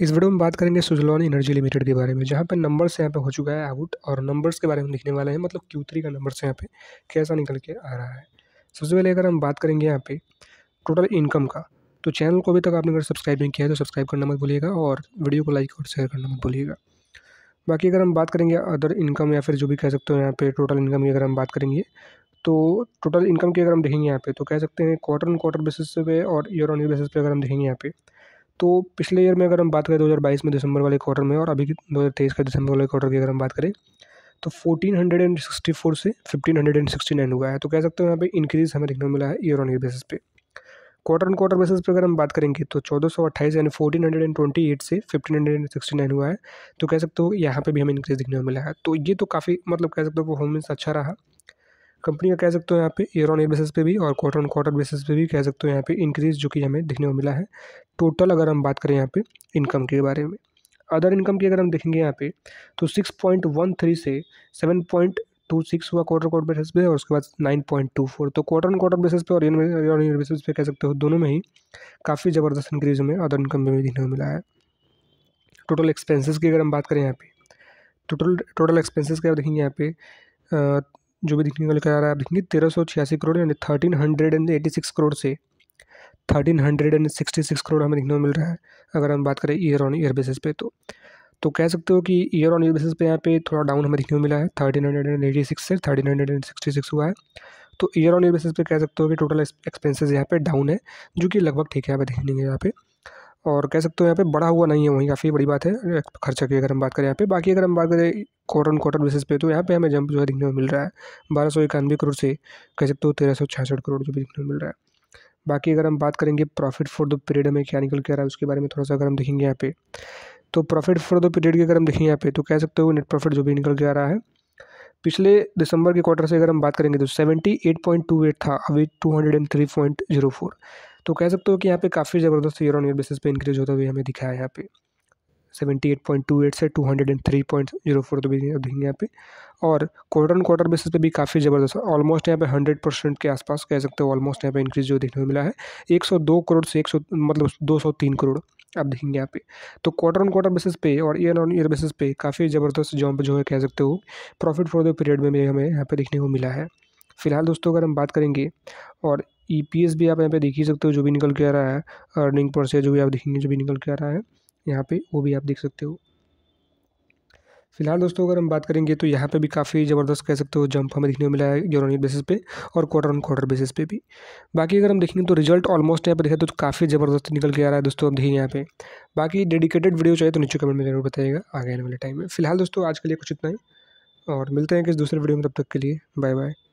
इस वीडियो में बात करेंगे सुजलॉन एनर्जी लिमिटेड के बारे में जहाँ पर नंबर्स यहाँ पे हो चुका है आउट और नंबर्स के बारे में लिखने वाले हैं मतलब क्यू थ्री का नंबर्स यहाँ पे कैसा निकल के आ रहा है सबसे पहले अगर हम बात करेंगे यहाँ पे टोटल इनकम का तो चैनल को अभी तक आपने अगर सब्सक्राइब नहीं किया है तो सब्सक्राइब करना मत भूलिएगा और वीडियो को लाइक और शेयर करना मत भूलिएगा बाकी अगर हम बात करेंगे अदर इनकम या फिर जो भी कह सकते हो यहाँ पे टोटल इनकम की अगर हम बात करेंगे तो टोटल इनकम की अगर हम देखेंगे यहाँ पे तो कह सकते हैं क्वार्टर ऑन क्वार्टर बेसिस पे और ईयर ऑन ईयर बेसिस पे अगर हम देखेंगे यहाँ पे तो पिछले ईयर में अगर हम बात करें 2022 में दिसंबर वाले क्वार्टर में और अभी दो हज़ार का दिसंबर वाले क्वार्टर की अगर हम बात करें तो 1464 से 1569 हुआ है तो कह सकते हो यहाँ पे इंक्रीज़ हमें देखने को मिला है ईयर ऑन ईयर बेसिस पे क्वार्टर ऑन क्वार्टर बेसिस पर अगर हम बात करेंगे तो चौदह सौ अट्ठाईस यानी fourteen hundred and twenty eight से fifteen hundred and sixty nine हुआ है तो कह सकते हो यहाँ पर भी हमें इंक्रीज देखने को मिला है तो ये तो काफ़ी मतलब कह सकते हो परफॉर्मेंस अच्छा रहा कंपनी का कह सकते हो यहाँ पे ईयर ऑन ईयर बेसिस पे भी और क्वार्टर ऑन क्वार्टर बेसिस पे भी कह सकते हो यहाँ पे इंक्रीज जो कि हमें देखने को मिला है टोटल अगर हम बात करें यहाँ पे इनकम के बारे में अदर इनकम की अगर हम देखेंगे यहाँ पे तो सिक्स पॉइंट वन थ्री से सेवन पॉइंट टू सिक्स हुआ क्वार्टर क्वार्टर बेसिस पे और उसके बाद नाइन पॉइंट टू फोर तो क्वार्टर ऑन क्वार्टर बेसिस पे और ईयर ईयर बेसिस पे कह सकते हो दोनों में ही काफ़ी ज़बरदस्त इंक्रीज हमें अदर इनकम में भी देखने को मिला है टोटल एक्सपेंसिस की अगर हम बात करें यहाँ पे टोटल टोटल एक्सपेंसिस की अगर देखेंगे यहाँ पे जो भी दिखने को लेकर आ रहा है आप देखेंगे तेरह सौ छियासी करोड़ यानी thirteen hundred and eighty six crore से thirteen hundred and sixty six crore हमें देखने को मिल रहा है अगर हम बात करें ईयर ऑन ईयर बेसिस पे तो तो कह सकते हो कि ईयर ऑन ईयर बेसिस पे यहाँ पे थोड़ा डाउन हमें देखने को मिला है thirteen hundred and eighty six से thirteen hundred and sixty six हुआ है तो ईयर ऑन ईयर बेसिस पे कह सकते हो कि टोटल एक्सपेंसेस यहाँ पे डाउन है जो कि लगभग ठीक है आप देखेंगे यहाँ पे और कह सकते हो यहाँ पे बढ़ा हुआ नहीं है वहीं काफ़ी बड़ी बात है खर्चा की अगर हम बात करें यहाँ पे बाकी अगर हम बात करें क्वार्टर ऑन क्वार्टर बेसिस पे तो यहाँ पे हमें जंप जो है देखने को मिल रहा है बारह सौ इक्यानवे करोड़ से कह सकते हो तेरह सौ छियासठ करोड़ जो भी देखने को मिल रहा है बाकी अगर हम बात करेंगे प्रॉफिट फॉर द पीरियड हमें क्या निकल के आ रहा है उसके बारे में थोड़ा सा अगर हम देखेंगे यहाँ पे तो प्रॉफिट फॉर द पीरियड की अगर हम देखें यहाँ पे तो कह सकते हो नेट प्रॉफिट जो भी निकल के आ रहा है पिछले दिसंबर के क्वार्टर से अगर हम बात करेंगे तो seventy eight point two eight था अभी two hundred and three point zero four तो कह सकते हो कि यहाँ पे काफ़ी ज़बरदस्त ईयर ऑन ईयर बेसिस पे इंक्रीज होता हुआ हमें दिखा है यहाँ पे seventy eight point two eight से two hundred and three point zero four तो भी देखेंगे यहाँ पे और क्वार्टर ऑन क्वार्टर बेसिस पे भी काफ़ी ज़बरदस्त ऑलमोस्ट यहाँ पे हंड्रेड परसेंट के आसपास कह सकते हो ऑलमोस्ट यहाँ पे इंक्रीज जो देखने को मिला है एक सौ दो करोड़ से एक सौ मतलब दो सौ तीन करोड़ आप देखेंगे यहाँ पे तो क्वार्टर ऑन क्वार्टर बेसिस पे और ईयर ऑन ईयर बेसिस पे काफ़ी ज़बरदस्त जॉम्प जो है कह सकते हो प्रॉफिट फॉर द पीरियड में भी हमें यहाँ पे देखने को मिला है फिलहाल दोस्तों अगर हम बात करेंगे और ई e भी आप यहाँ पे देख ही सकते हो जो भी निकल के आ रहा है अर्निंग प्रोसेस जो भी आप देखेंगे जो भी निकल के आ रहा है यहाँ पे वो भी आप देख सकते हो फिलहाल दोस्तों अगर हम बात करेंगे तो यहाँ पे भी काफ़ी ज़बरदस्त कह सकते हो जंप हमें देखने को मिला है ईयर बेसिस पे और क्वार्टर ऑन क्वार्टर बेसिस पे भी बाकी अगर हम देखेंगे तो रिजल्ट ऑलमोस्ट यहाँ पे देखा तो, काफ़ी ज़बरदस्त निकल के आ रहा है दोस्तों अब देखिए यहाँ पे बाकी डेडिकेटेड वीडियो चाहिए तो नीचे कमेंट में जरूर बताइएगा आगे आने वाले टाइम में फिलहाल दोस्तों आज के लिए कुछ इतना ही और मिलते हैं किस दूसरे वीडियो में तब तक के लिए बाय बाय